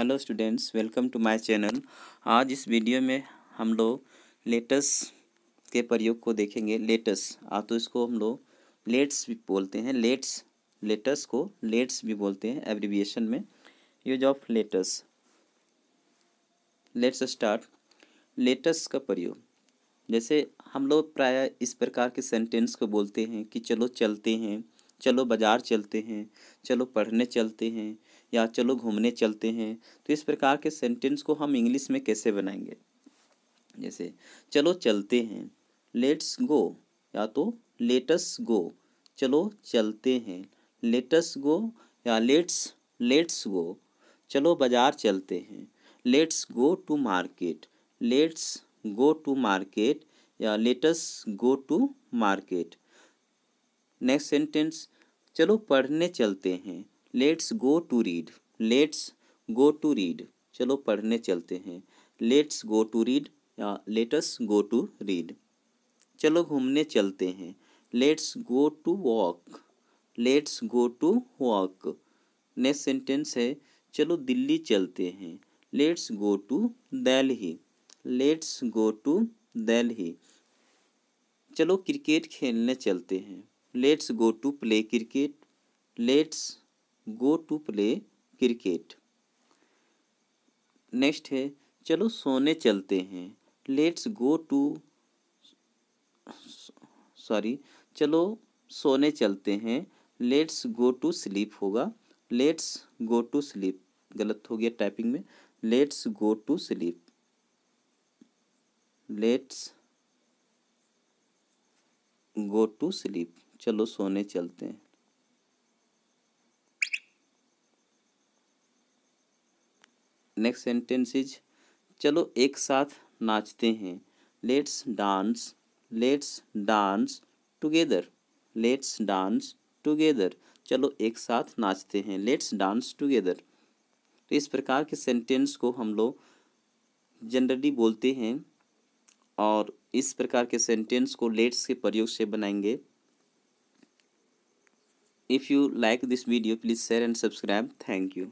hello students welcome to my channel आज इस video में हम लोग लेटस के प्रयोग को देखेंगे लेटस आ तो इसको हम लोग लेट्स भी बोलते हैं लेट्स लेटस को लेट्स भी बोलते हैं एब्रीविएशन में use of let's let's start let's का प्रयोग जैसे हम लोग प्राय इस प्रकार के सेंटेंस को बोलते हैं कि चलो चलते हैं चलो बाज़ार चलते हैं चलो पढ़ने चलते हैं या चलो घूमने चलते हैं तो इस प्रकार के सेंटेंस को हम इंग्लिश में कैसे बनाएंगे जैसे चलो चलते हैं लेट्स गो या तो लेटस गो चलो चलते हैं लेटस गो या लेट्स लेट्स गो चलो बाज़ार चलते हैं let's go to market let's go to market या let's go to market next sentence चलो पढ़ने चलते हैं let's go to read let's go to read चलो पढ़ने चलते हैं लेट्स गो टू रीड या लेटस गो टू रीड चलो घूमने चलते हैं let's go to walk let's go to walk next sentence है चलो दिल्ली चलते हैं let's go to Delhi let's go to Delhi चलो क्रिकेट खेलने चलते हैं let's go to play cricket let's go to play cricket next है चलो सोने चलते हैं लेट्स गो टू सॉरी चलो सोने चलते हैं लेट्स गो टू स्लीप होगा लेट्स गो टू स्लीप गलत हो गया टाइपिंग में let's go to sleep let's go to sleep चलो सोने चलते हैं नेक्स्ट सेंटेंस इज चलो एक साथ नाचते हैं let's dance let's dance together let's dance together चलो एक साथ नाचते हैं लेट्स डांस टुगेदर तो इस प्रकार के सेंटेंस को हम लोग जनरली बोलते हैं और इस प्रकार के सेंटेंस को लेट्स के प्रयोग से बनाएंगे if you like this video please share and subscribe thank you